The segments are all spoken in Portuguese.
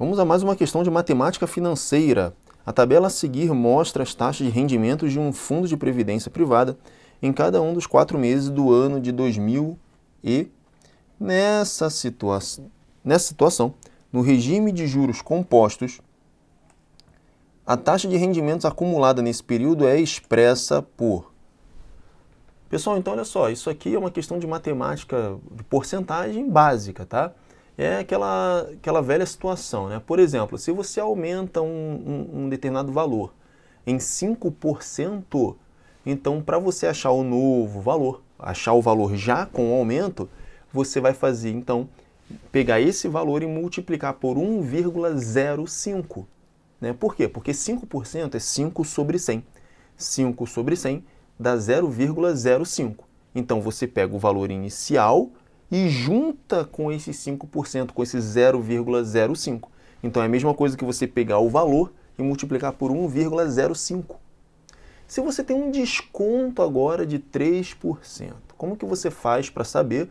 Vamos a mais uma questão de matemática financeira. A tabela a seguir mostra as taxas de rendimentos de um fundo de previdência privada em cada um dos quatro meses do ano de 2000 e nessa, situa nessa situação, no regime de juros compostos, a taxa de rendimentos acumulada nesse período é expressa por. Pessoal, então olha só, isso aqui é uma questão de matemática de porcentagem básica, tá? é aquela, aquela velha situação. Né? Por exemplo, se você aumenta um, um, um determinado valor em 5%, então para você achar o novo valor, achar o valor já com o aumento, você vai fazer então pegar esse valor e multiplicar por 1,05. Né? Por quê? Porque 5% é 5 sobre 100. 5 sobre 100 dá 0,05. Então você pega o valor inicial e junta com esses 5%, com esse 0,05. Então é a mesma coisa que você pegar o valor e multiplicar por 1,05. Se você tem um desconto agora de 3%, como que você faz para saber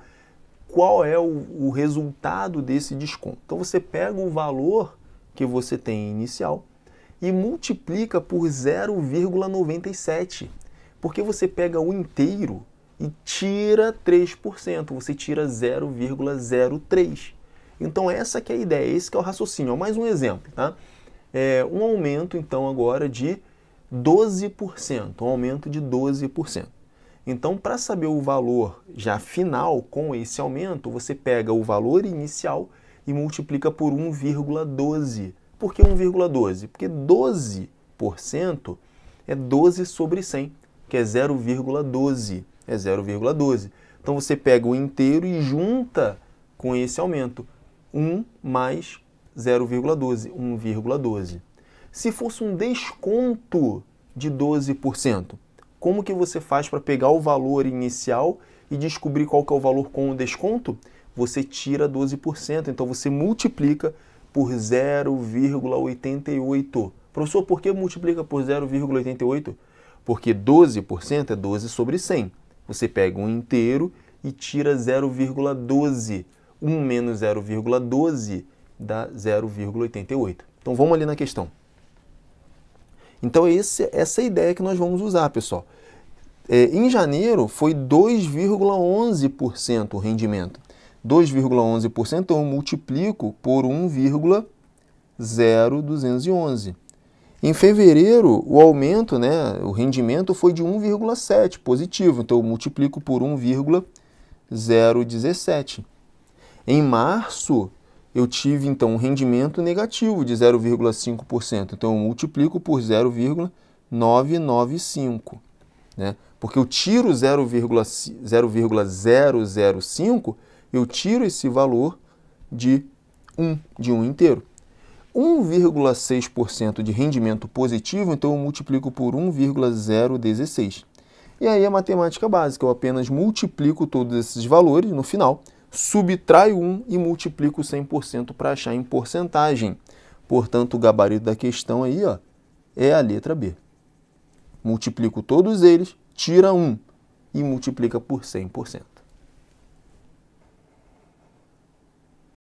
qual é o, o, resultado desse desconto? Então você pega o valor que você tem inicial e multiplica por 0,97, porque você pega o inteiro e tira 3%, você tira 0,03. Então essa que é a ideia, esse que é o raciocínio. Mais um exemplo, tá? É um aumento então agora de 12%, um aumento de 12%. Então, para saber o valor já final com esse aumento, você pega o valor inicial e multiplica por 1,12. Por que 1,12? Porque 12% é 12 sobre 100, que é 0,12 é 0,12. Então você pega o inteiro e junta com esse aumento. 1 mais 0,12, 1,12. Se fosse um desconto de 12%, como que você faz para pegar o valor inicial e descobrir qual que é o valor com o desconto? Você tira 12%, então você multiplica por 0,88. Professor, por que multiplica por 0,88? Porque 12% é 12 sobre 100. Você pega um inteiro e tira 0,12. 1 menos 0,12 dá 0,88. Então vamos ali na questão. Então esse, essa é ideia que nós vamos usar, pessoal. É, em janeiro foi 2,11% o rendimento. 2,11% então, eu multiplico por 1,0211. Em fevereiro, o aumento, né, o rendimento foi de 1,7 positivo, então eu multiplico por 1,017. Em março, eu tive então um rendimento negativo de 0,5%, então eu multiplico por 0,995, né? Porque eu tiro 0,005, eu tiro esse valor de 1, de 1 inteiro. 1,6% de rendimento positivo, então eu multiplico por 1,016. E aí a matemática básica, eu apenas multiplico todos esses valores no final, subtraio 1 e multiplico 100% para achar em porcentagem. Portanto, o gabarito da questão aí ó, é a letra B. Multiplico todos eles, tira 1 e multiplica por 100%.